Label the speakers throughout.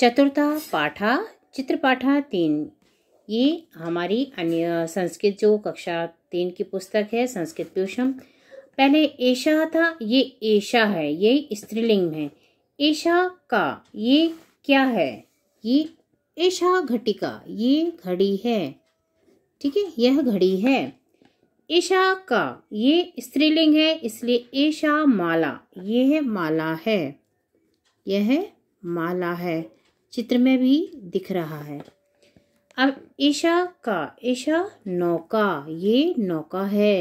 Speaker 1: चतुर्था पाठा चित्रपाठा तीन ये हमारी अन्य संस्कृत जो कक्षा तीन की पुस्तक है संस्कृत पीषम पहले ऐशा था ये ऐशा है ये स्त्रीलिंग है ऐशा का ये क्या है ये ऐशा घटिका ये घड़ी है ठीक है यह घड़ी है ऐशा का ये स्त्रीलिंग है इसलिए ऐशा माला ये है माला है यह माला है चित्र में भी दिख रहा है अब ईशा का ईशा नौका ये नौका है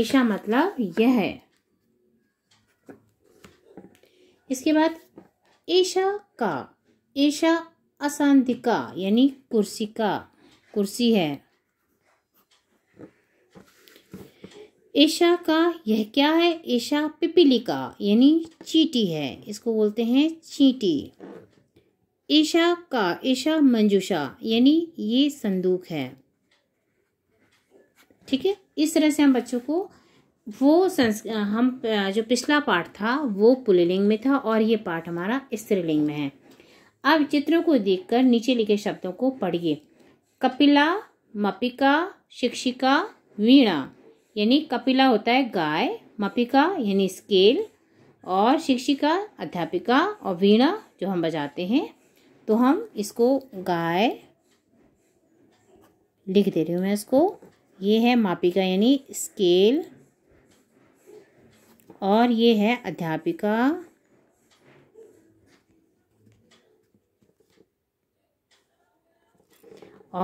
Speaker 1: ईशा मतलब यह है इसके बाद ईशा का ईशा असांधिका यानी कुर्सी का कुर्सी है ईशा का यह क्या है ईशा पिपिलिका यानी चीटी है इसको बोलते हैं चीटी ईशा का ईशा मंजूषा यानी ये संदूक है ठीक है इस तरह से हम बच्चों को वो संस हम जो पिछला पाठ था वो पुलिंग में था और ये पाठ हमारा स्त्रीलिंग में है अब चित्रों को देखकर नीचे लिखे शब्दों को पढ़िए कपिला मपिका शिक्षिका वीणा यानी कपिला होता है गाय मपिका यानी स्केल और शिक्षिका अध्यापिका और वीणा जो हम बजाते हैं तो हम इसको गाय लिख दे रही हूँ मैं इसको ये है मापिका यानी स्केल और ये है अध्यापिका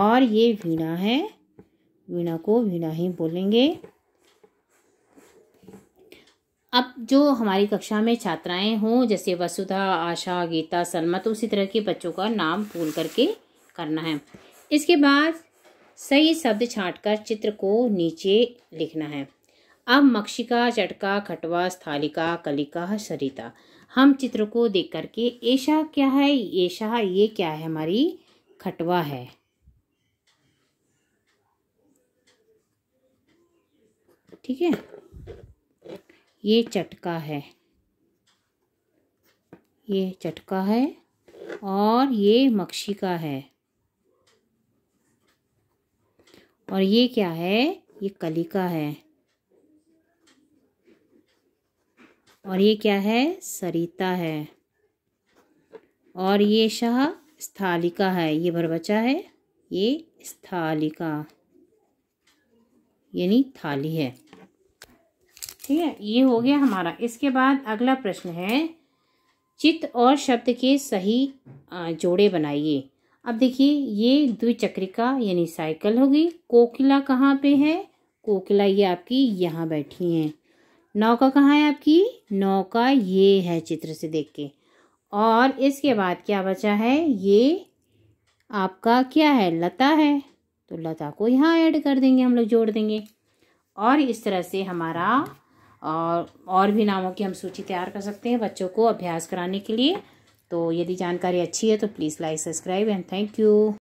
Speaker 1: और ये वीणा है वीणा को वीणा ही बोलेंगे अब जो हमारी कक्षा में छात्राएं हों जैसे वसुधा आशा गीता सलमा तो उसी तरह के बच्चों का नाम भूल करके करना है इसके बाद सही शब्द छांटकर चित्र को नीचे लिखना है अब मक्षिका चटका खटवा स्थालिका कलिका सरिता हम चित्र को देख करके ऐशा क्या है ऐशा ये क्या है हमारी खटवा है ठीक है ये चटका है ये चटका है और ये मक्षी का है और ये क्या है ये कली का है और ये क्या है सरिता है और ये शाह स्थालिका है ये भरबचा है ये स्थालिका यानी थाली है ठीक है ये हो गया हमारा इसके बाद अगला प्रश्न है चित और शब्द के सही जोड़े बनाइए अब देखिए ये द्विचक्रिका यानी साइकिल होगी कोकिला कहाँ पे है कोकिला ये आपकी यहाँ बैठी है नौका कहाँ है आपकी नौका ये है चित्र से देख के और इसके बाद क्या बचा है ये आपका क्या है लता है तो लता को यहाँ ऐड कर देंगे हम लोग जोड़ देंगे और इस तरह से हमारा और और भी नामों की हम सूची तैयार कर सकते हैं बच्चों को अभ्यास कराने के लिए तो यदि जानकारी अच्छी है तो please like subscribe and thank you